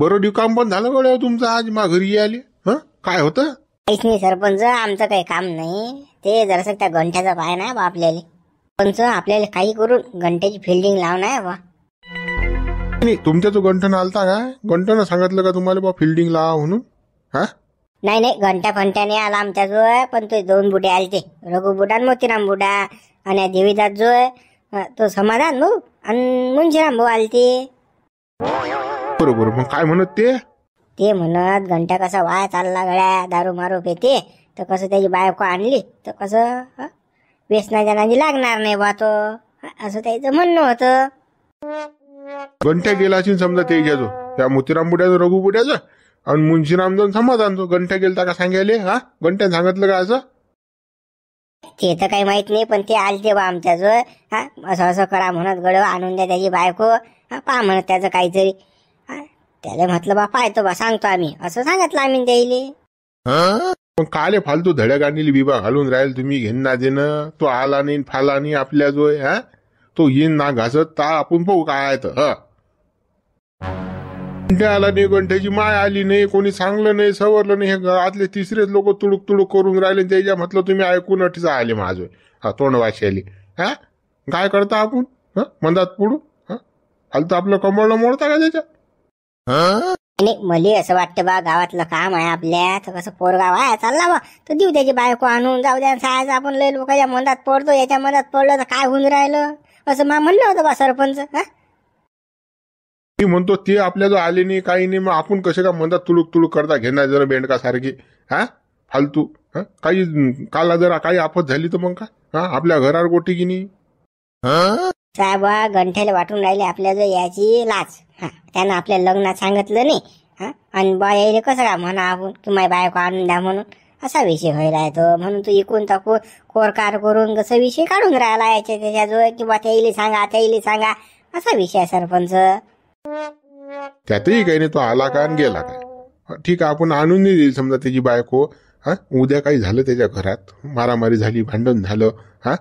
बरोडी काम पण झालं गड्या तुमचं आज मा घरी आले हा काय होतं काहीच नाही सरपंच आमचं काही काम नाही ते जरासं त्या घंट्याचा पाय नाही बा आपल्याला पंच आपल्याला काही करून घंट्याची फिल्डिंग लावणार आहे बा नाही तुमच्या तो घंट आलता काय गंठनं सांगितलं का तुम्हाला बा फिल्डिंग लावा म्हणून हा नाही नाही घंटा फंट्याने आला आमच्या जो आहे पण तो दोन बुडे आले ते रघु बुडा आणि मोतीराम बुडा आणि देवीदास जो आहे तो समाधान भाऊ आणि मुंशीराम भाऊ आले ते बरोबर मग काय म्हणत ते ते म्हणत घंटा कसा वाया चालला गळ्या दारू मारू पेते तर कसं त्याची बायको आणली तर कसं वेसना जनाची लागणार नाही बा तो असं त्याचं म्हणणं होतं घंटा गेला असेल समजा ते घ्यायचो त्या मोतीराम बुड्याचं रघु बुड्याचं आणि मुंशीराम जाऊन तो घंटा गेलता का सांगायले हा घंटा सांगितलं का असं ते तर काही माहित नाही पण ते आलते बा आमच्याजवळ हा असं असं करा म्हणत गळ आणून द्या त्याची बायको हा पहा म्हणत त्याचं काहीतरी त्याला म्हटलं बापा येतो बा सांगतो आम्ही असं सांगितलं आम्ही देईले पण काले फालतू धड्या गाडीली बिबा घालून राहील तुम्ही घेणं देणं तो आला नाही फाला नाही आपल्या जो हा तो येईन ना घासत ता आपण पाहू काय तर आला नाही गंठ्याची माय आली नाही कोणी सांगलं नाही सवरलं नाही हे आतले तिसरेच लोक तुडूक तुडूक करून राहिले त्याच्या म्हटलं तुम्ही ऐकून अठीच आले माझं हा तोंड वाशाली हा काय करता आपण हा मंदात पुढू हा फालतू आपलं कमळलं मोडता का त्याच्या मला असं वाटतं बा गावातलं काम आहे आपल्या तर कसं पोरगाव आहे चालला बा तर देऊ त्याची बायको आणून जाऊ द्या सायचं आपण लय लोक या मनात पडतो याच्या मनात पडलं तर काय होऊन राहिलं असं मा म्हणलं होतं बा सरपंच मी म्हणतो ते आपल्या जो आले नाही काही नाही मग आपण कसे का म्हणतात तुळूक तुलूक करता घेणार जरा बेंडका सारखी हा फालतू काही काला जरा काही आफत झाली तर मग का हा आपल्या घरावर गोटी की नाही साहेब घंटेला वाटून राहिले आपल्या जो याची लाच त्यानं आपल्या लग्नात सांगितलं नाही हा आणि बाईले कसं का म्हणा आपण की माझी बायको आणून द्या म्हणून असा विषय व्हायला तो म्हणून तू इकून टाकू कोरकार करून कसं विषय काढून राहिला याच्या त्याच्याजवळ की बा त्याईले सांगा त्याईले सांगा असा विषय आहे सरपंच त्यातही काही नाही तो आला का आणि गेला का ठीक आहे आपण आणून नाही दिली समजा त्याची बायको हा उद्या काही झालं त्याच्या घरात मारामारी झाली भांडण झालं हा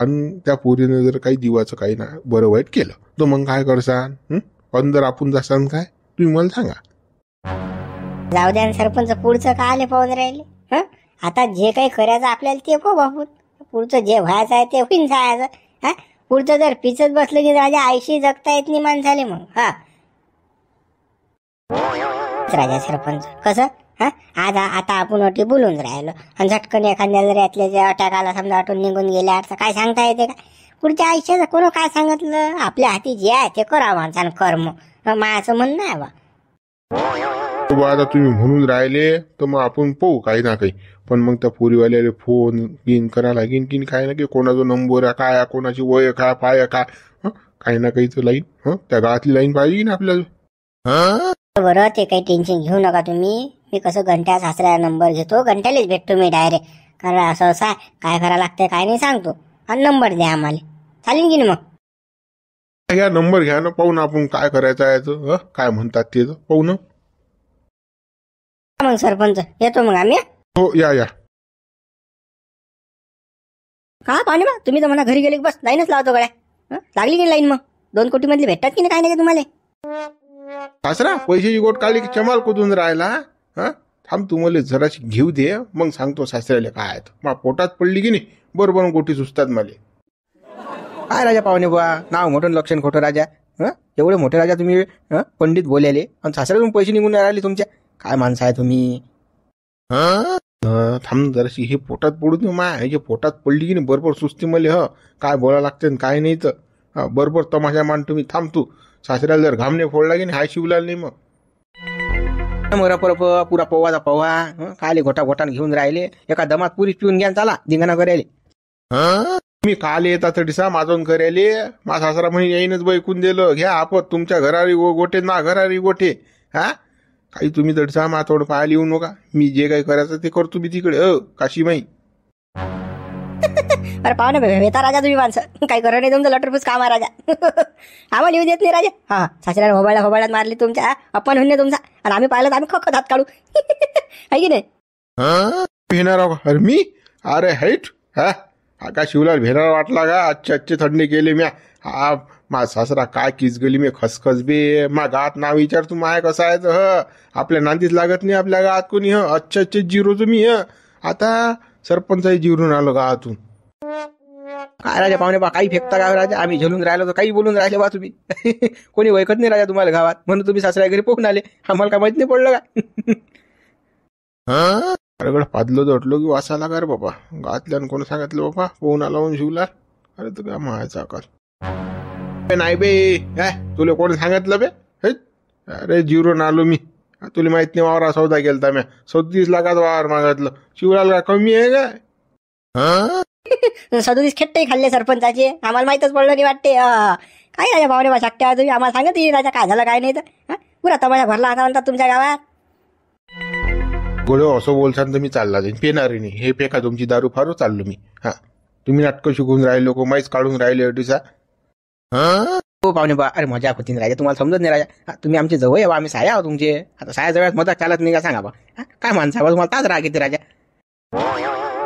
आणि त्या पोरीनं जर काही दिवाचं काही ना बरं वाईट केलं तो मग काय करसान पंधरा आपण जासान काय तुम्ही मला सांगा जाऊ द्या सरपंच पुढचं का आले पाहून राहिले हं आता जे काही करायचं आपल्याला ते को बापू पुढचं जे व्हायचं आहे ते होईन जायचं हा पुढचं जर पिचत बसलं की राजा आईशी जगता येत नाही झाले मग हा राजा सरपंच कसं हा आज आता आपण अटी बोलून राहिलो आणि झटकन जर यातल्या जे अटॅक आला समजा अटून निघून गेल्या असं काय सांगता येते का पुढच्या आयुष्यात कोण काय सांगितलं आपल्या हाती जे आहे ते करा माणसान कर्म मायाचं म्हणणं आहे बा आता तुम्ही म्हणून राहिले तर मग आपण पाहू काही ना काही पण मग त्या पोरीवाल्याला फोन गिन करा लागेन की काय ना की कोणाचा नंबर आहे काय कोणाची वय काय पाय काय काही ना काहीच लाईन त्या गावातली लाईन पाहिजे ना आपल्याला बरं ते काही टेन्शन घेऊ नका तुम्ही मी कसं घंट्या सासऱ्या नंबर घेतो घंट्यालाच भेटतो मी डायरेक्ट कारण असं असं काय करायला लागतंय काय नाही सांगतो आणि नंबर द्या आम्हाला हालीन की मग या नंबर घ्या ना पाहून आपण काय करायचं आहे काय म्हणतात ते तर, पाहू मग सरपंच येतो मग आम्ही हो या या का पाहणे मग तुम्ही तर मला घरी गेले बस लाईनच लावतो गड्या लागली की लाईन मग दोन कोटी मधली भेटतात की नाही काय नाही तुम्हाला सासरा पैशाची गोट काढली की चमाल कुदून राहिला हा थांब तू मला जराशी घेऊ दे मग सांगतो सासऱ्याला काय आहेत पोटात पडली की नाही बरोबर गोटी सुचतात मला काय राजा पाहुणे बुवा नाव मोठं लक्षण खोटं राजा एवढे मोठे राजा तुम्ही पंडित बोलले आणि सासऱ्यातून पैसे निघून राहिले तुमच्या काय माणसं आहे तुम्ही थांब जराशी हे पोटात पडू दे मा हे पोटात पडली की नाही बरोबर सुस्ती मले ह काय बोला लागते काय नाही तर हा बरोबर तमाशा मान तुम्ही थांब तू सासऱ्याला जर घामणे फोडला की नाही हाय शिवला नाही मग मोरा परप पुरा पोवाचा पोहा काय घोटा घोटाने घेऊन राहिले एका दमात पुरी पिऊन घ्या चाला धिंगाणा हा मी काल येता तडीसा माझून आले मा सासरा म्हणे येईनच बैकून दिलं घ्या आपत तुमच्या घरारी गोठे ना घरारी गोठे हा काही तुम्ही तडसा मा पाहायला येऊ नका मी जे काही करायचं ते करतो मी तिकडे काशी माई अरे पाहू ना वेता राजा तुम्ही माणसं काही करत नाही तुमचं लटरपूस का आहे राजा आम्हाला येऊ देत नाही राजा हा सासऱ्याने होबाळ्या होबाळ्यात मारले तुमच्या आपण होऊन तुमचा आणि आम्ही पाहिलं आम्ही खोखत हात काढू हाय की नाही अरे मी अरे हैट हा हा शिवला शिवलाल वाटला का अच्छे अच्छे थंडी केली म्या हा मा सासरा काय गेली मी खसखस बे मा गात ना विचार तू माय कसं आहे ह आपल्या नांदीच लागत नाही आपल्या गात कोणी ह अच्छे अच्छे जिरो तुम्ही ह आता सरपंचही जिरून आलो गावातून काय राजा पाहुणे बा काही फेकता का राजा आम्ही झेलून राहिलो तर काही बोलून राहिले बा तुम्ही कोणी वैकत नाही राजा तुम्हाला गावात म्हणून तुम्ही सासऱ्या घरी पोहून आले आम्हाला काय माहित नाही पडलं का गड पादलो दटलो की वासाला का रे बाबा गातल्यान कोण सांगितलं बाबा फोन आला म्हणून शिवला अरे तू काय म्हणायचा अकाल नाही बे काय तुला कोण सांगितलं बे हे अरे जिरून आलो मी तुला माहित नाही वावरा सौदा केलता म्या सदतीस लाखात वावर मागितलं शिवलाल का कमी आहे हा सदतीस खेट्टे खाल्ले सरपंचाचे आम्हाला माहितच पडलं नाही वाटते काय काय राजा भावने बा तुम्ही आम्हाला सांगत राजा काय झालं काय नाही तर पुरा तमाशा भरला आता म्हणतात तुमच्या गावात बोलो असं बोलसान तर मी चालला जाईन पेणारे नाही हे पेका तुमची दारू फारू चाललो मी हा तुम्ही नाटकं शिकून राहिले लोक काढून राहिले अटीसा हो पाहुणे बा अरे मजा होती राजा तुम्हाला समजत नाही राजा तुम्ही आमचे जवळ यावा आम्ही साया तुमचे आता साया जवळ मजा चालत नाही का सांगा बा काय माणसा बा तुम्हाला ताज राग येते राजा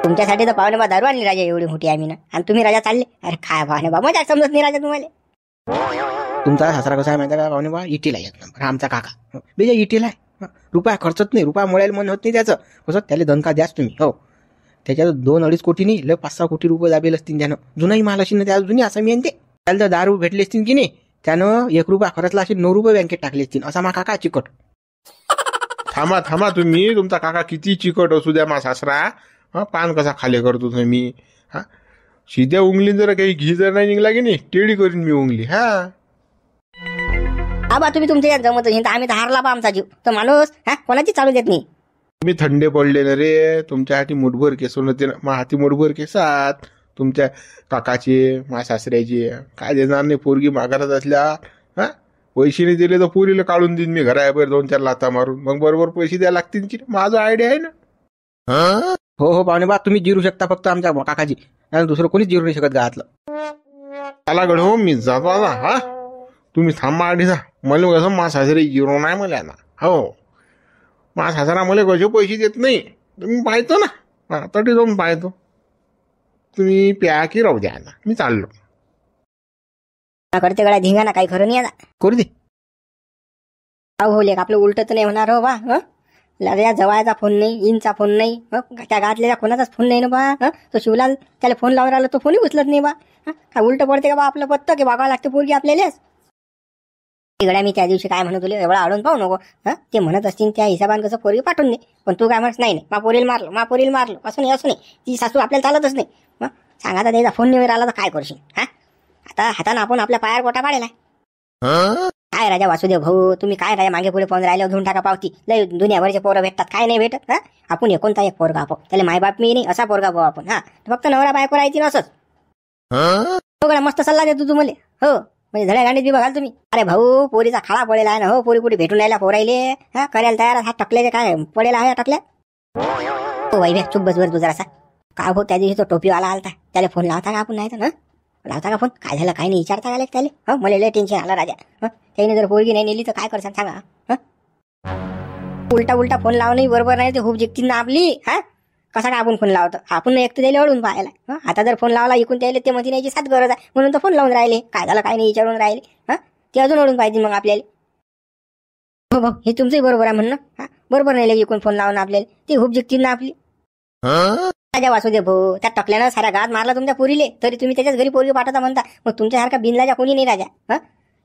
तुमच्यासाठी तर पाहुणे बा दारू आणली राजा एवढी मोठी आम्ही ना आणि तुम्ही राजा चालले अरे काय पाहुणे बा मजा समजत नाही राजा तुम्हाला तुमचा सासरा कसा आहे माहिती का पाहुणे बा इटीला e एक नंबर आमचा काका हो, बेजा इटीला e आहे रुपया खर्चत नाही रुपया मोडायला मन होत नाही त्याचं कसं त्याला धनका द्याच तुम्ही हो त्याच्यात दोन अडीच कोटी नाही लय पाच सहा कोटी रुपये दाबेल असतील त्यानं जुनाही माल असेल त्या जुनी असं मी ते त्याला तर दारू भेटले असतील की नाही त्यानं एक रुपया खर्चला असेल नऊ रुपये बँकेत टाकले असतील असा मा काका चिकट थांबा थांबा तुम्ही तुमचा काका किती चिकट असू द्या मा सासरा हा पान कसा खाले करतो तुम्ही हा शिद्या उंगली जर काही घी जर नाही निघला की नाही टेडी करीन मी उंगली हा आबा तुम्ही तुमच्या जमत नाही आम्ही तर हारला बा आमचा जीव तर माणूस हा कोणाची चालू देत नाही तुम्ही थंडे पडले ना रे तुमच्या हाती मुठभर केस होते हाती मुठभर केसात तुमच्या काकाचे मा सासऱ्याचे काय देणार नाही पोरगी माघारात असल्या हा पैसे नाही दिले तर पोरीला काढून देईन मी बाहेर दोन चार लाता मारून मग बरोबर पैसे द्या लागतील की माझा आयडिया आहे ना हा हो हो पाहुणे बा तुम्ही जिरू शकता फक्त आमच्या काकाजी दुसरं कोणीच जिरू नाही शकत गातलं त्याला गड हो मी जातो हा तुम्ही थांबा जा मला कसं मा सासरे हिरो नाही मला ना हो मा सासरा मला कसे पैसे देत नाही तुम्ही पाहतो ना हा तटी जाऊन पाहतो तुम्ही प्या की राहू द्या ना मी चाललो करते गळ्या धिंगा ना काही खरं नाही आता करू दे हो लेख आपलं उलट तर नाही होणार हो बा हं जवायचा फोन नाही इनचा फोन नाही त्या गातलेला कोणाचाच फोन नाही ना बा तो शिवलाल त्याला फोन लावून राहिला तो फोनही उचलत नाही बा का काय उलट पडते का बा आपलं पत्त की बघावं लागते पोरगी आपल्यालाच गड्या मी त्या दिवशी काय म्हणत होते एवढा आडून पाहू नको ते म्हणत असतील त्या हिशोबाने कसं पोरी पाठवून दे पण तू काय म्हणत नाही मा पोरील मारलो मा पोरील मारलो असं नाही असं नाही ती सासू आपल्याला चालतच नाही मग सांगा तर फोन नाही आला तर काय करशील हा आता हातानं आपण आपल्या पायावर गोटा पाडेला काय राजा वासुदेव भाऊ तुम्ही काय राजा मागे पुढे पाहून राहिल्यावर घेऊन टाका पावती लय दुनियाभरचे पोरं भेटतात काय नाही भेटत हा आपण एकोणता एक पोरगा आपण त्याला बाप मी नाही असा पोरगा भाऊ आपण हा फक्त नवरा बायको राहायची असंच सगळा मस्त सल्ला देतो तुम्हाला हो म्हणजे धड्या गांडीत बी बघाल तुम्ही अरे भाऊ पोरीचा खाळा पडेला आहे ना हो पोरी कुठे भेटून राहिला पोरायले हा करायला तयार हा टकल्याचे काय पडेला आहे टकल्या तो हो, वैभ्या चुप बस बस जरासा काय भाऊ हो, त्या दिवशी तो टोपी आला आलता त्याला फोन लावता का आपण नाही तर ना लावता का फोन काय झालं काय नाही विचारता का त्याला हा मला लय टेन्शन आला राजा हा त्याने जर पोरगी नाही नेली तर काय करसान सांगा हा उलटा उलटा फोन लावणे बरोबर नाही ते खूप जिंकती ना आपली हा कसा काय आपण फोन लावतो आपण एक त्याला अडून पाहायला आता जर फोन लावला इकून त्याला ते मध्ये नाही सात गरज आहे म्हणून तर फोन लावून राहिले काय झालं काय नाही विचारून राहिले हा ते अजून अडून पाहिजे मग आपल्याला हो, हो हे तुमचंही बरोबर आहे म्हणणं हा बरोबर नाही इकून फोन लावून आपल्याला ती खूप जिंकतील ना आपली राजा दे भाऊ त्या टकल्यानं साऱ्या गात मारला तुमच्या पुरीले तरी तुम्ही त्याच्याच घरी पोरगी पाठवता म्हणता मग तुमच्यासारखा बिनलाजा कोणी नाही राजा हा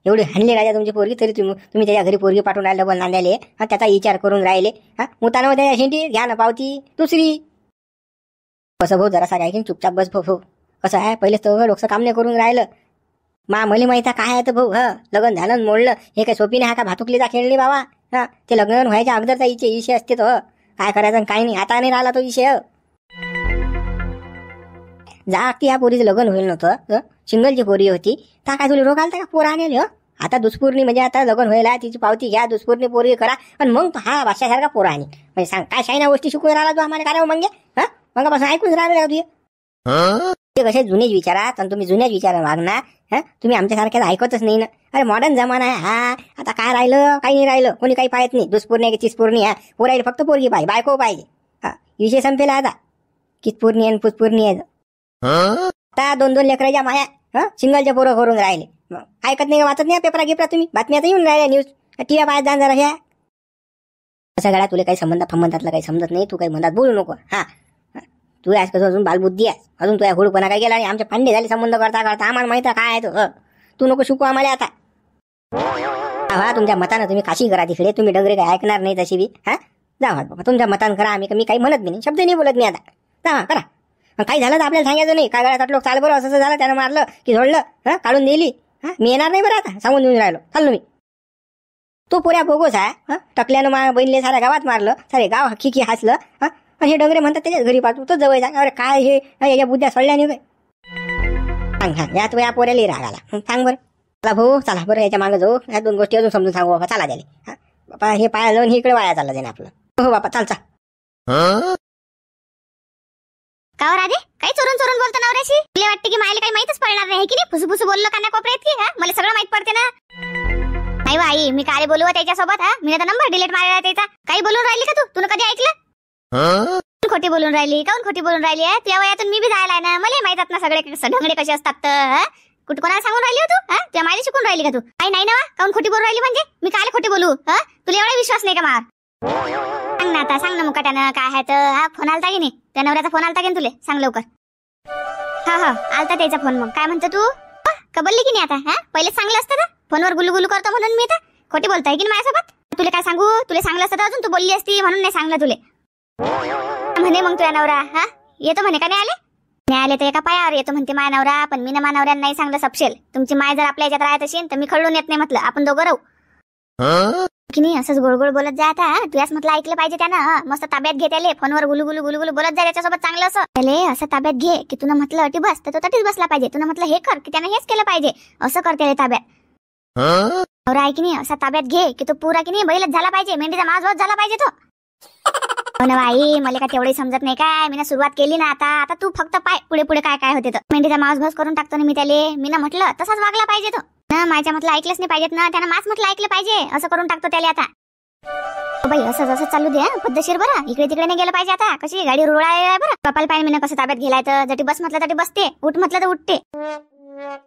एवढी हाणले राजा तुमची पोरगी तरी तुम्ही तुम्ही त्याच्या घरी पोरगी पाठवून राहिलं डबल हा त्याचा विचार करून राहिले हा मुताना त्याच्या घ्या ना पावती दुसरी कसं भाऊ जरासा ऐकीन चुपचाप बस भाऊ भाऊ कसं आहे पहिलेच तो लोकस काम नाही करून राहिलं मा मली माहिती काय आहे तर भाऊ ह लग्न झालं मोडलं हे काय सोपी नाही हा का जा खेळली बाबा हा ते लग्न व्हायच्या अगोदर इचे इशे असते तो काय करायचं काय नाही आता नाही राहिला तो इशे जा की ह्या पोरीचं लग्न होईल नव्हतं सिंगलची पोरी होती ता काय तुला रोग आलता का पोरा आणेल आता दुष्पूर्णी म्हणजे आता लग्न व्हायला तिची पावती घ्या दुष्पूर्णी पोरी करा पण मग हा बादशासारखा पोरा आणेल म्हणजे सांग काय ना गोष्टी शिकून राहिला तू आम्हाला काय मग हा मग ऐकून राहिले राहू तुझे ते कसे जुनेच विचारात आणि तुम्ही जुन्याच विचार वागणार हा तुम्ही सारख्या ऐकतच नाही ना अरे मॉडर्न जमाना आहे हा आता काय राहिलं काही नाही राहिलं कोणी काही पाहत नाही दुसपूर्णी की चिसपूर्णी हा पोरायला फक्त पोरगी पाहिजे बायको पाहिजे हा विषय संपेला आता किसपूर्णी आणि पुसपूर्णी आहे आता दोन दोन लेकराच्या माया सिंगलच्या पोरं करून राहिले ऐकत नाही का वाचत नाही पेपरा गिपरा तुम्ही बातम्या येऊन राहिल्या न्यूज टीव्या पाहत जाण जरा ह्या सगळ्या तुला काही संबंधात फंबंधातला काही समजत नाही तू काही म्हणतात बोलू नको हा तू आहेस कसं अजून बालबुद्धी आहेस अजून तुझ्या हुडूपणा काय गेला आणि आमच्या पांडे झाले संबंध करता करता आम्हाला माहित काय आहे तो तू नको शिकू आम्हाला आता हा तुमच्या मतानं तुम्ही काशी करा तिकडे तुम्ही डगरे काय ऐकणार नाही तशी बी हा जा बाबा तुमच्या मतान करा आम्ही मी काही म्हणत नाही शब्द नाही बोलत मी आता जा करा मग काही झालं तर आपल्याला सांगायचं नाही काय वेळा लोक चाल बरं असं झालं त्यानं मारलं की झोडलं हा काढून नेली हा मी येणार नाही बरं आता सांगून देऊन राहिलो चाललो मी तो पुऱ्या बोगोस आहे हा टकल्यानं मा बहिणीले साऱ्या गावात मारलं सारे गाव हकी की हसलं हा हे डगरे म्हणतात त्याच्याच घरी पाहतो तो जवळ जा अरे काय हे याच्या बुद्ध्या सोडल्या नाही सांग सांग याच वया पोऱ्याला राग सांग बरं चला भाऊ चला बरं याच्या मागे जाऊ या दोन गोष्टी अजून समजून सांगू बाबा चला द्याले हा हे पाया जाऊन इकडे वाया चालला जाईल आपलं हो बापा चालचा का हो राधे काही चोरून चोरून बोलतो नवऱ्याशी तुला वाटते की मायला काही माहितच पडणार नाही की नाही फुसफुस बोललो का ना कोपऱ्यात की हा मला सगळं माहित पडते ना नाही बाई हो आई मी काय बोलू हो त्याच्यासोबत हा मी आता नंबर डिलीट मारला त्याचा काही बोलून राहिली का तू तुला कधी ऐकलं खोटी बोलून राहिली काऊन खोटी बोलून राहिली आहे तुझ्या वयातून मी बी जायला ना मला माहितात ना सगळे ढंगडे कसे असतात तर कोणाला सांगून राहिली हो तू त्या तुझ्या मायला शिकून राहिली का तू काही नाही ना काऊन खोटी बोलून राहिली म्हणजे मी काय खोटी बोलू तुला एवढा विश्वास नाही का मार सांग ना आता सांग ना मुकाट्यानं काय आहे तर हा फोन आलता की नाही त्या नवऱ्याचा फोन आलता की तुले सांग लवकर हा हा आलता त्याचा फोन मग काय म्हणतो तू कबल्ली की नाही आता हा पहिले सांगलं असतं ना फोनवर गुलू गुलू करतो म्हणून मी आता खोटी बोलताय की माझ्यासोबत तुला काय सांगू तुला सांगलं असतं अजून तू बोलली असती म्हणून नाही सांगलं तुला म्हणे मग तुझ्या नवरा हा येतो म्हणे का नाही आले नाही आले तर एका पायावर येतो म्हणते माय नवरा पण मी ना मानवऱ्यांना नाही सांगलं सपशेल तुमची माय जर आपल्या याच्यात राहत असेल तर मी खळून येत नाही म्हटलं आपण दोघं राहू की नाही असंच गोळगोळ बोलत जा आता तुझ्याच म्हटलं ऐकलं पाहिजे त्यानं मस्त ताब्यात घे त्याले फोनवर गुलू गुलू बोलत जा त्याच्यासोबत चांगलं असं असं ताब्यात घे की तुला म्हटलं अटी बस तर तो तटीच बसला पाहिजे तुला म्हटलं हे कर की त्यानं हेच केलं पाहिजे असं करते ताब्यात नवरा ऐकिनी की नाही असा ताब्यात घे की तो पुरा की नाही बैलच झाला पाहिजे मेंढीचा मांस झाला पाहिजे तो हो ना आई मला काय तेवढी समजत नाही काय मी ना सुरुवात केली ना आता आता तू फक्त पाय पुढे पुढे काय काय होते तर मेंढीचा मांस भस करून टाकतो ना मी त्याले मी ना म्हटलं तसाच वागला पाहिजे तो ना माझ्या म्हटलं ऐकलंच नाही पाहिजेत ना त्यानं मास म्हटलं ऐकलं पाहिजे असं करून टाकतो त्याला आता हो बाई असं जसं चालू दे पद्धतशीर बरं इकडे तिकडे नाही गेलं पाहिजे आता कशी गाडी आहे बरं कपाल पाय मी कसं ताब्यात घेलाय तर जटी बस म्हटलं तरी बसते उठ म्हटलं तर उठते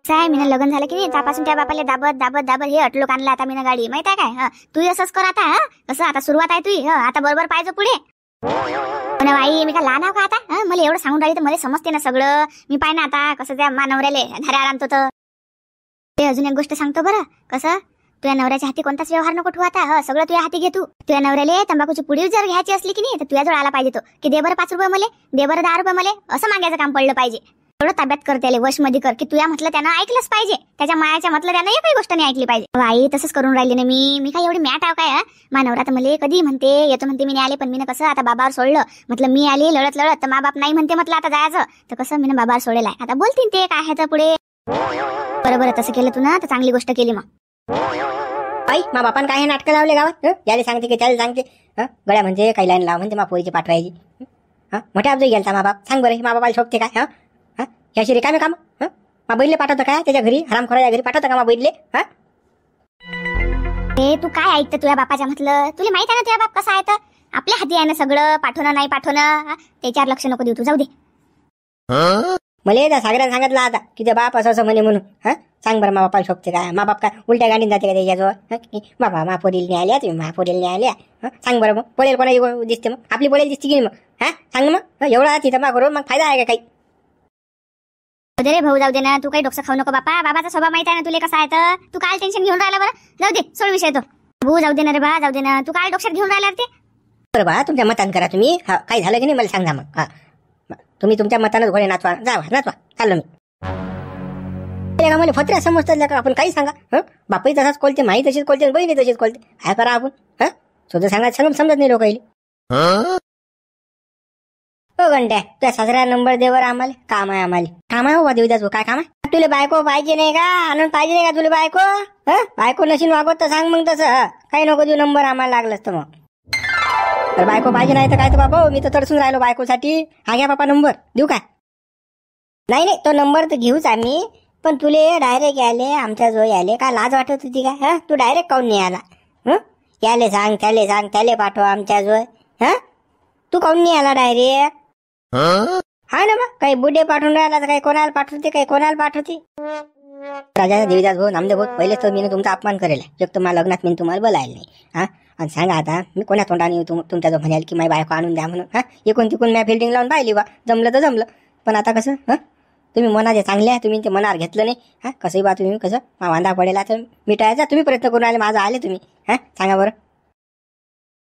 काय मी लग्न झालं की नाही त्यापासून त्या बापाला दाबत दाबत दाबत हे अटलो आणला आता मी गाडी माहिती आहे काय तू असंच कर आता असं आता सुरुवात आहे तुझी आता बरोबर पाहिजे पुढे हो मी का लहान का आता मला एवढं सांगून राहिली तर मला समजते ना सगळं मी पाय ना आता कसं त्या मानवऱ्याले धारा आणतो तर ते अजून एक गोष्ट सांगतो बरं कसं तुझ्या नवऱ्याच्या हाती कोणताच व्यवहार नको ठेवू आता सगळं तुझ्या हाती घे तू तुझ्या नवऱ्याले तंबाखूची पुढील जर घ्यायची असली की नाही तर तुझ्याजवळ आला पाहिजे तो की दे पाच रुपये मले दे दहा रुपये मले असं मागायचं काम पडलं पाहिजे थोडं ताब्यात करते आले वश मध्ये कर की या म्हटलं त्यानं ऐकलंच पाहिजे त्याच्या मायाच्या म्हटलं त्यानं एकही गोष्ट नाही ऐकली पाहिजे आई तसंच करून राहिली ना मी मी काय एवढी मॅट आव काय नवरा तर मला कधी म्हणते येतो म्हणते मी नाही आले पण मी कसं आता बाबावर सोडलं म्हटलं मी आली लढत लढत तर मा बाप नाही म्हणते म्हटलं आता जायचं तर कसं मी बाबावर सोडलाय आता बोलतील ते काय आहे तर पुढे बरोबर तसं केलं तू ना तर चांगली गोष्ट केली मग आई मा बापान काय नाटकं लावले गावात याला सांगते की त्याला सांगते गळ्या म्हणजे काही लाईन लाव म्हणते मा पाठवायची हा मोठ्या अब्जो गेलता मा बाप सांग बरं मा बाबाला शोभते काय हा काय रिकामे काम मा बैलले पाठवतं काय त्याच्या घरी हराम खोराच्या घरी पाठवतो का मा बैलले हे तू काय ऐकत तुझ्या बापाच्या म्हटलं तुला माहित आहे ना तुझ्या बाप कसा आहे आपल्या हाती आहे ना सगळं पाठवणं नाही पाठवणं त्याच्यावर लक्ष नको देऊ तू जाऊ दे मले सागरा सांगितलं आता की ते बाप असं असं म्हणे म्हणून हा सांग बरं मा बापाला शोभते का मा बाप काय उलट्या गाडीत जाते का त्याच्याजवळ बाबा की बाबा नाही आल्या तुम्ही पोरील नाही आल्या सांग बरं मग पळेल कोणाची दिसते मग आपली पोळेल दिसते की मग हा सांग मग एवढा तिथं मा करो मग फायदा आहे का काही अरे रे भाऊ जाऊ दे ना तू काही डोकं खाऊ नको बापा बाबाचा स्वभाव माहित आहे ना तुला कसा आहे तू काय टेन्शन घेऊन राहिला बरं जाऊ दे सोड विषय तो भाऊ जाऊ दे ना रे बा जाऊ दे ना तू काय डोक्यात घेऊन राहिला ते बरं बा तुमच्या मतान करा तुम्ही काही काय झालं की नाही मला सांगा मग हा तुम्ही तुमच्या मतानं घोडे नाचवा जावा नाचवा चाललो मी मला फत्र्या समजतात का आपण काही सांगा हं बापही तसाच कोलते माही तशीच कोलते बहिणी तशीच कोलते काय करा आपण हं तुझं सांगा सम समजत नाही लोक हो गंड्या तुझ्या सासऱ्या नंबर देवर आम्हाला काम आहे आम्हाला काम आहे हो देवदास काय काम आहे तुले बायको पाहिजे नाही का आणून पाहिजे नाही का तुले बायको बायको नशीन वागवत तर सांग मग तसं काही नको देऊ नंबर आम्हाला लागलाच तर मग तर बायको पाहिजे नाही तर काय तर बाबा हो, मी तर तडसून राहिलो बायकोसाठी हा घ्या बापा नंबर देऊ काय नाही नाही तो नंबर तर घेऊच आम्ही पण तुले डायरेक्ट यायले आमच्या जो याले काय लाज वाटत होती काय हा तू डायरेक्ट काऊन नाही आला हं याले सांग त्याले सांग त्याले पाठव आमच्या जो हा तू काऊन नाही आला डायरेक्ट हा ना बा काही बुडे पाठवून राहिला तर काही कोणाला पाठवते काही कोणाला पाठवते राजा देवीदास भाऊ नामदेव भाऊ पहिले तर मी तुमचा अपमान करेल एक तुम्हाला लग्नात मी तुम्हाला बोलायला नाही हा आणि सांगा आता मी कोणा तोंडाने तुमच्या जो म्हणाल की माझी बायको आणून द्या म्हणून हा इकून तिकून मी फिल्डिंग लावून पाहिली बा जमलं तर जमलं पण आता कसं हां तुम्ही मनाचे चांगले आहे तुम्ही ते मनावर घेतलं नाही हा कसंही बा तुम्ही कसं वांदा पडेल तर मिटायचा तुम्ही प्रयत्न करून आले माझा आले तुम्ही हा सांगा बरं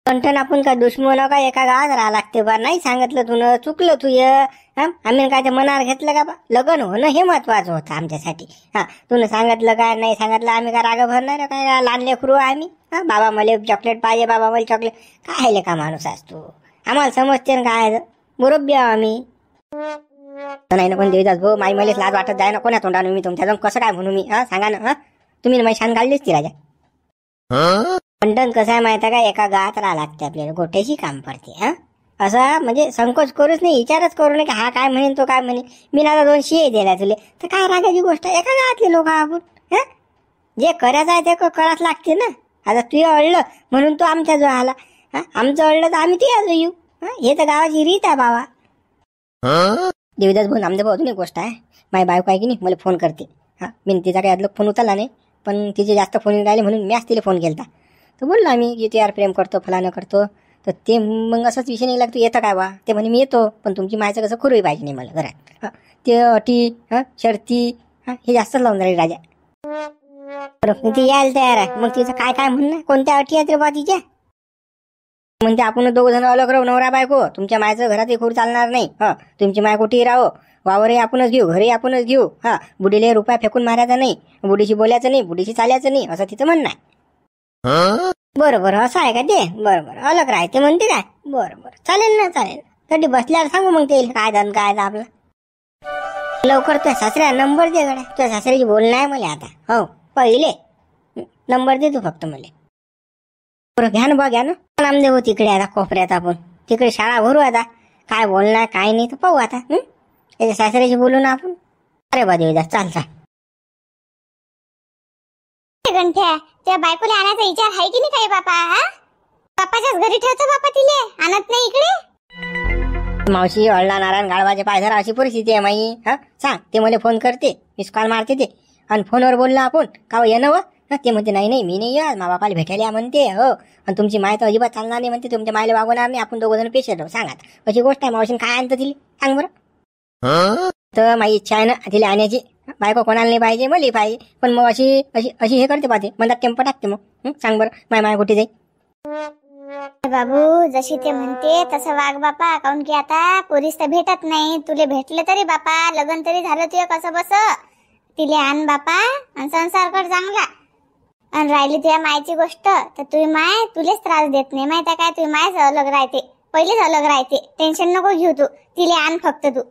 कंठन आपण का दुश्मन का एका गावात राहा लागते बा नाही सांगितलं तुन चुकलं तू आम्ही काय मनावर घेतलं का बा लग्न होणं हे महत्वाचं होतं आमच्यासाठी हा तुन सांगितलं काय नाही सांगितलं आम्ही का राग भरणार काय लहान लेकरू आम्ही हा बाबा मला चॉकलेट पाहिजे बाबा मला चॉकलेट काय आहे का माणूस असतो आम्हाला समजते ना काय बरोबर आम्ही नाही ना कोण देवीदास भाऊ माई मलेच लाज वाटत जाय ना कोणा तोंडानं मी तुमच्या जाऊन कसं काय म्हणू मी हा सांगा ना हा तुम्ही माझी शान काढलीच ती राजा पंडण कसं आहे माहिती का एका गावात राहा लागते आपल्याला गोट्याशी काम पडते हा असा म्हणजे संकोच करूच नाही विचारच करू नये हा काय म्हणेन तो काय म्हणेन मी ना दोन शिये दिल्या तुले तर काय रागाची गोष्ट एका गावातले लोक आपण जे करायचं आहे ते करायच लागते ना आता तू अडलं म्हणून तो आमच्या जो आला आमचं अडलं तर आम्ही तुझ्या येऊ हा हे तर गावाची रीत आहे बाबा देवदास भाऊ आमच्या अजून एक गोष्ट आहे माझी बायको आहे की नाही मला फोन करते हा मी तिचा काही अदलक फोन उचलला नाही पण तिचे जास्त फोन राहिले म्हणून मी तिला फोन केला तर बोलला आम्ही येते यार प्रेम करतो फलानं करतो तर ते मग असाच विषय नाही लागतो येतं काय वा ते म्हणे मी येतो पण तुमची मायचं कसं खुरवी पाहिजे नाही मला घरात ते अटी हा शर्ती हा हे जास्तच लावून राहील राजा ती यायला तयार आहे मग तिचं काय काय म्हणणं कोणत्या अटी आहेत रे बा तिच्या म्हणजे आपण दोघ जण अलग राहू नवरा बायको तुमच्या मायचं घरात एक चालणार नाही हा तुमची माय कुठेही राहो वावरही आपणच घेऊ घरी आपणच घेऊ हा बुडीले रुपया फेकून मारायचा नाही बुडीशी बोलायचं नाही बुडीशी चालायचं नाही असं तिचं म्हणणं आहे बरोबर असं आहे का ते बरं बरं अलग राहते म्हणते काय बरं चालेल ना चालेल कधी बसल्यावर सांगू मग ते काय धन काय आपलं लवकर तुझ्या सासऱ्या नंबर दे गड्या तुझ्या सासऱ्याची बोलणार आहे मला आता हो पहिले नंबर दे तू फक्त मला बरं घ्या ना बघ्या ना नाम देव तिकडे आता कोपऱ्यात आपण तिकडे शाळा भरू आता काय बोलणार काय नाही तर पाहू आता हम्म त्याच्या सासऱ्याशी बोलू ना आपण अरे बा देवदास चाल त्या बायकोला आणायचा विचार आहे की नाही बापा हा बापाच्याच घरी ठेवतो तिले आणत नाही इकडे मावशी अळला नारायण गाळवाचे पाय अशी परिस्थिती आहे माई हा सांग ते मला फोन करते मिस कॉल मारते ते आणि फोनवर बोललो आपण का हो, येणं व हो? ते म्हणते नाही नाही मी नाही ये मा बापाला भेटायला म्हणते हो आणि तुमची माय तर अजिबात चालणार नाही म्हणते तुमच्या मायला वागवणार नाही आपण दोघं जण पेशंट सांगा अशी गोष्ट आहे मावशीन काय आणतं तिला सांग बरं तर माझी इच्छा आहे ना तिला आणायची बायको कोणाला नाही पाहिजे मली पाहिजे पण मग अशी अशी हे करते पाहते मंदात केंप टाकते मग सांग बरं माय माय कुठे जाई बाबू जशी ते म्हणते तसं वाघ बापा काऊन की आता पोरीस तर भेटत नाही तुले भेटले तरी बापा लग्न तरी झालं तुझं कसं बस तिले आण बापा आणि संसार कर चांगला आणि राहिली तुझ्या मायची गोष्ट तर तुझी माय तुलेच त्रास देत नाही माहिती काय तुझी मायच अलग राहते पहिलेच अलग राहते टेन्शन नको घेऊ तू तिले आण फक्त तू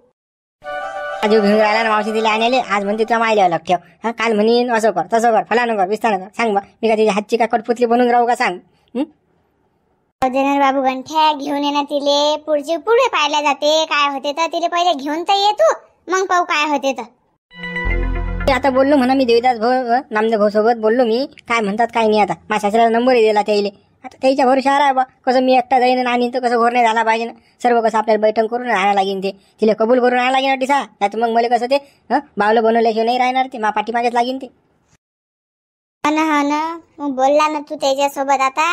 आजू घेऊन राहिला ना मावशी दिली आणायले आज म्हणते तुला मायल्यावर लक्ष ठेव हा काल म्हणेन असं कर तसं कर फलानं कर विस्तार कर सांग मी का तिच्या हातची का कटपुतली बनून राहू का सांग बाबू गंठ्या घेऊन ये ना तिले पुढची पुढे पाहायला जाते काय होते तर तिले पहिले घेऊन तर ये तू मग पाहू काय होते तर आता बोललो म्हणा मी देवीदास भाऊ नामदे भाऊ सोबत बोललो मी काय म्हणतात काय नाही आता माझ्या नंबर नंबर दिला त्याइले आता त्याच्या भरोशावर आहे बा कसं मी एकटा जाईन आणि तर कसं घोर नाही झाला पाहिजे ना सर्व कसं आपल्याला बैठक करून राहायला लागेल ते तिला कबूल करून राहायला लागेल डिसा नाही मग मला कसं ते हं बावलं बनवल्याशिवाय नाही राहणार ते मा माझ्यात लागेल ते हा हा ना मग बोलला ना तू त्याच्यासोबत आता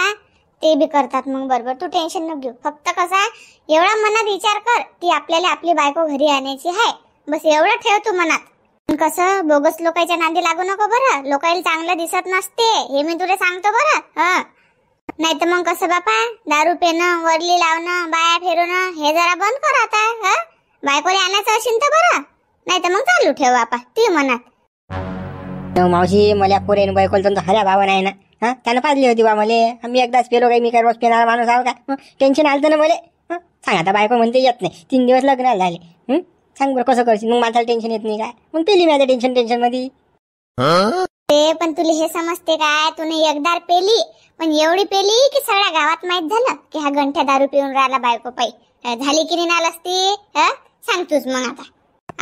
ते बी करतात मग बरोबर तू टेन्शन न घेऊ फक्त कसा एवढा मनात विचार कर ती आपल्याला आपली बायको घरी आणायची आहे बस एवढं ठेव तू मनात पण कसं बोगस लोकांच्या नांदी लागू नको बरं लोकांना चांगलं दिसत नसते हे मी तुला सांगतो बरं हा नाही तर मग कसं बापा दारू पेणं वरली लावणं बाया फिरवणं हे जरा बंद कर आता हा बायकोले आणायचं असेल तर बरं नाही तर मग चालू ठेव बापा ती म्हणत मावशी मला पोरेन बायकोल तुमचा हऱ्या भावा नाही ना त्यानं पाजली होती बा मला मी एकदाच पेलो काही मी काय रोज पेणार माणूस आहो का टेन्शन आलं ना मला सांग आता बायको म्हणते येत नाही तीन दिवस लग्न झाले सांग बरं कसं करशील मग माझ्याला टेन्शन येत नाही काय मग पेली माझ्या टेन्शन टेन्शन मध्ये ते पण तुला हे समजते काय तुने एकदार पेली पण एवढी पेली की सगळ्या गावात माहित झालं की हा गंठ्या दारू पिऊन राहिला बायको पाई झाली की नाही असती सांग तूच मग आता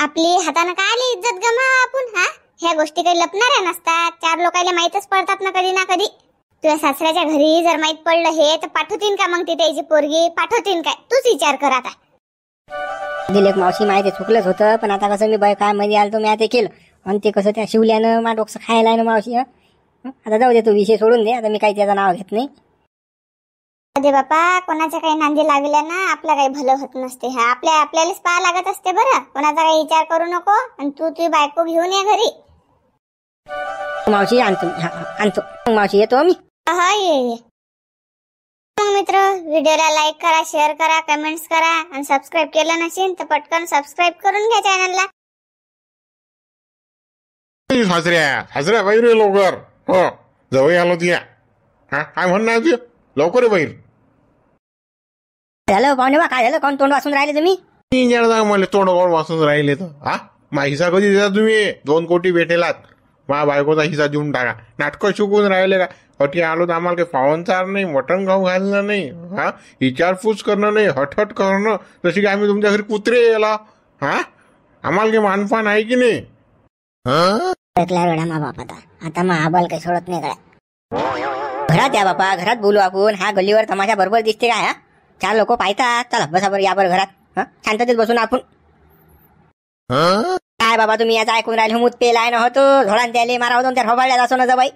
आपली हातानं काय आली इज्जत गमा आपण हा ह्या गोष्टी काही लपणाऱ्या नसतात चार लोकांना माहीतच पडतात ना कधी ना कधी तुझ्या सासऱ्याच्या घरी जर माहीत पडलं हे तर पाठवतील का मग तिथे पोरगी पाठवतील काय तूच विचार कर आता दिलेख मावशी माहिती चुकलंच होतं पण आता कसं मी बाय काय मध्ये आलो मी आता केलं आणि ते कसं त्या शिवल्यानं मा डोकसं खायला ना मावशी आता जाऊ दे तू विषय सोडून दे आता मी काही त्याचं नाव घेत नाही अरे बापा कोणाच्या काही नांदी लागल्या ना आपलं काही भलं होत नसते हा आपल्या आपल्यालाच पाहा लागत असते बरं कोणाचा काही विचार करू नको आणि तू ती बायको घेऊन ये घरी मावशी आणतो आणतो मावशी येतो मी हा हो, मित्र व्हिडिओला लाईक करा शेअर करा कमेंट्स करा आणि सबस्क्राईब केलं नसेल तर पटकन सबस्क्राईब करून घ्या चॅनलला सासऱ्या सासऱ्या बाहेर रे लवकर हो जवळ आलो तुया हा काय म्हणणार लवकर बाहेर झालं पाहुणे काय झालं कोण तोंड वाचून राहिले तुम्ही तीन जण जा मला तोंडावर वाचून राहिले तर हा मा हिसा कधी देता तुम्ही दोन कोटी भेटेलात मा बायकोचा हिसा देऊन टाका नाटकं शिकून राहिले का अटी आलो तर आम्हाला काही चार नाही मटण खाऊ घालणं नाही हा विचारपूस करणं नाही हटहट करणं जशी की आम्ही तुमच्या घरी कुत्रे याला हा आम्हाला काही मानपान आहे की नाही हा ऐकल्या वेळा मा बाप आता आता मा आबाल काही सोडत नाही गळ्या घरात या बापा घरात बोलू आपण हा गल्लीवर तमाशा बरोबर दिसते काय हा चार लोक पाहता चला बसा या यावर घरात शांततेत बसून आपण काय बाबा तुम्ही याचा ऐकून राहिले मुत पेलाय नव्हतो झोडान त्याले मारा दोन त्या हवाळ्यात असो ना जबाई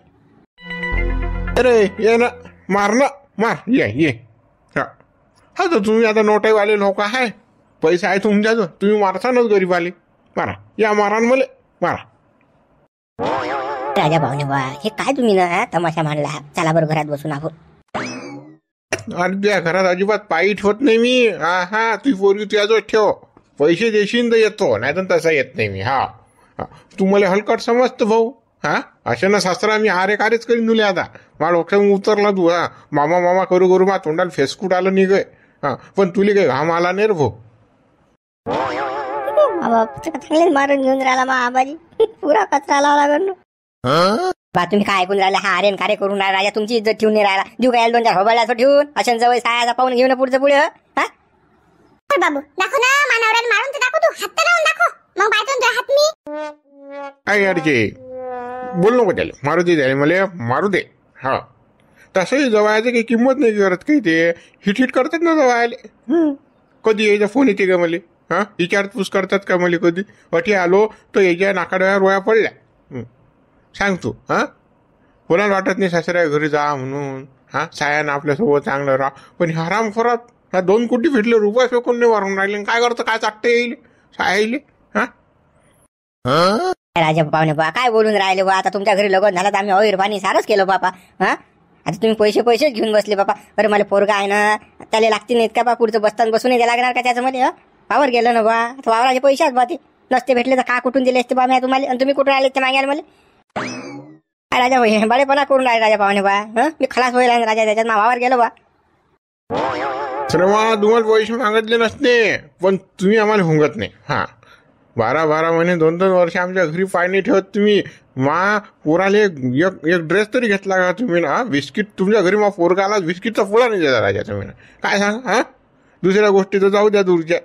अरे ये ना मार ना मार ये ये हा तर तुम्ही आता वाले लोक आहे पैसा आहे तुमच्या तुम्ही मारता ना गरीब आले मारा या मारान मले मारा राजा भाऊने बा हे काय तुम्ही ना तमाशा मांडला चला बरं घरात बसून आहो आणि घरात अजिबात पायी ठेवत नाही मी हा हा तुझी पोरगी तुझ्याजवळ ठेव पैसे देशील तर येतो नाही तर तसा येत नाही मी हा तू मला हलकट समजतो भाऊ हा ना सासरा मी आरे कारेच करीन दुले आता मला डोक्यातून उतरला तू हा मामा मामा करू करू मा तोंडाला फेसकूट आलं निघय हा पण तुली काही घाम आला नाही रे भाऊ चांगलेच मारून घेऊन राहिला मा आबाजी पुरा कचरा लावला लागून बा तुम्ही काय ऐकून राहिले हा अरेन कार्य करून राहिला तुमची इज्जत ठेवून नाही राहिला देऊ काय दोन चार होबाळ्याचं ठेवून अशन जवळ सायाचा पाहून घेऊन पुढचं पुढे हा बाबू ना मानवऱ्याला मारून तर दाखव तू हात लावून दाखव मग बायतून तुझ्या हात मी काय अडके बोल नको त्याला मारू दे त्याला मला मारू दे हा तसंही जवळायचं काही किंमत नाही करत काही ते हिट हिट करतात ना जवळ आले कधी यायचा फोन येते का मला हां विचारपूस करतात का मला कधी वाटी आलो तो याच्या नाकाड्या रोया पडल्या सांगतो हां कोणाला वाटत नाही सासऱ्या घरी जा म्हणून हां सायान आपल्यासोबत चांगलं राह पण हराम खोरात हा दोन कोटी फिटले रुपये फेकून नाही वारून राहिले काय करतो काय चाटते येईल साया येईल हां राजा पाहुणे बा काय बोलून राहिले बा आता तुमच्या घरी लगन झाला तर आम्ही अहिर पाणी सारच केलं बापा हा आता तुम्ही पैसे पैसेच घेऊन बसले बापा अरे मला पोरगा आहे ना त्याला लागतील नाहीत का बा पुढचं बसताना बसून द्या लागणार का त्याच्यामध्ये वावर गेलं ना बा आता वावराचे पैसे आहेत बा ते नसते भेटले तर का कुठून दिले असते बा मी तुम्हाला आणि तुम्ही कुठून आले ते मागे मला काय राजा भाई बडेपणा करून राहिले राजा भावाने बा ह मी खलास व्हायला राजा त्याच्यात मा वावर गेलो बा श्रमा तुम्हाला पैसे मागितले नसते पण तुम्ही आम्हाला हुंगत नाही हा बारा बारा महिने दोन दोन वर्ष आमच्या घरी पाय ठेवत तुम्ही मा पोराले एक एक ड्रेस तरी घेतला का तुम्ही ना बिस्किट तुमच्या घरी मा पोरगाला बिस्किटचा पोळा नाही देता राजा तुम्ही काय सांग हा दुसऱ्या गोष्टी तर जाऊ द्या दूरच्या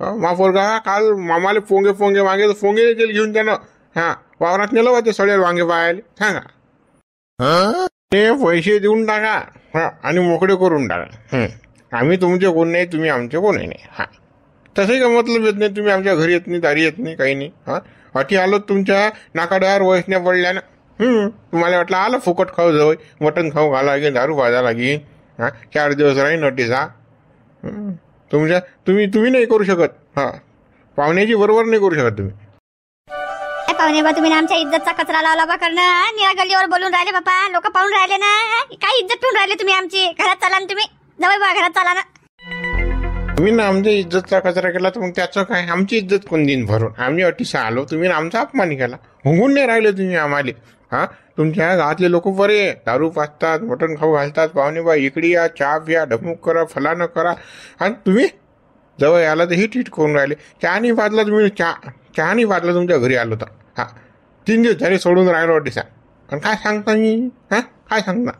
मा काल मामाले पोंगे पोंगे मागे तर फोंगे केले घेऊन त्यानं हा वावरात नेलं ते सळे वांगे पाहायला सांगा ते पैसे देऊन टाका हा आणि मोकळे करून टाका आम्ही तुमचे कोण नाही तुम्ही आमचे कोणही नाही हा तसंही का मतलब येत नाही तुम्ही आमच्या घरी येत नाही दारी येत नाही काही नाही हा अटी आलो तुमच्या नाकाड्यावर वयसण्या पडल्या ना तुम्हाला वाटलं आलं फुकट खाऊ जवळ मटण खाऊ घाला लागेल दारू भाजा लागेल हा चार दिवस राहीन हा तुमच्या म्हणजे तुम्ही तुम्ही नाही करू शकत हा पाहुण्याची बरोबर नाही करू शकत तुम्ही पाहुणे बा तुम्ही आमच्या इज्जतचा कचरा लावला बा करणं निळा गल्लीवर बोलून राहिले बापा लोक पाहून राहिले ना काय इज्जत ठेवून राहिले तुम्ही आमची घरात चाला ना तुम्ही जवळ बा घरात चाला ना तुम्ही ना आमच्या इज्जतचा कचरा केला तर मग त्याचं काय आमची इज्जत कोण दिन भरून आम्ही अटीसा आलो तुम्ही आमचा अपमान केला होऊन नाही राहिले तुम्ही आम्हाला हां तुमच्या गावातले लोक बरे दारू पाचतात मटण खाऊ घालतात बा इकडे या चहा या ढमूक करा फलानं करा आणि तुम्ही जवळ याला तर ही ट्रीट करून राहिले चहानी बाजला तुम्ही चहा चहानी बादला तुमच्या घरी आलो तर हां तीन दिवस झाले सोडून राहिलो अटीसा आणि काय सांगता मी हा काय सांगता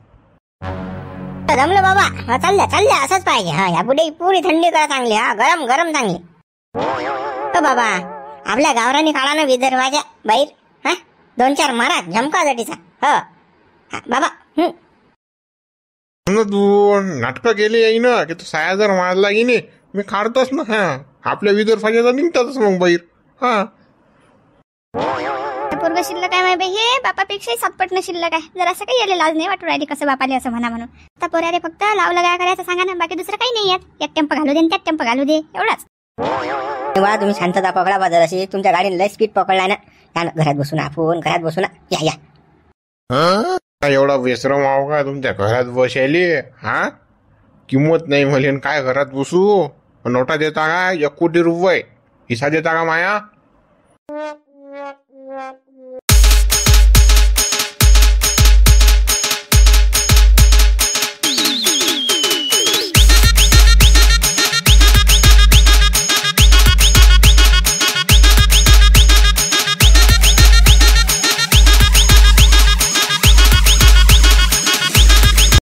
जमलं बाबा हा चालल्या चालल्या असंच पाहिजे हा या पुढे पुरी थंडी करा चांगली हा गरम गरम चांगली हो बाबा आपल्या गावरानी काळा ना विदर्भाच्या बाहेर हा दोन चार मारा झमका जटीचा हो बाबा हम्म तू नाटकं केली येईन की तू साया जर मारला की मी काढतोस ना हा आपल्या विदर तर निघतातच मग बाहेर हा पूर्व शिल्लक आहे माहिती हे बापापेक्षाही न शिल्लक आहे जर असं काही आले लाज नाही वाटू राहिली कसं बापाले असं म्हणा म्हणून आता पोरारे फक्त लाव काय करायचं सांगा ना बाकी दुसरं काही नाही येत एक टेम्प घालू दे त्यात टेम्प घालू दे एवढाच तेव्हा तुम्ही शांतता पकडा बाजार अशी तुमच्या गाडीने लय स्पीड पकडलाय ना या ना घरात बसू ना आपण घरात बसू ना या या हा एवढा विश्रम आहो का तुमच्या घरात बसायली हा किंमत नाही म्हले काय घरात बसू नोटा देता का एक कोटी रुपये हिसा देता का माया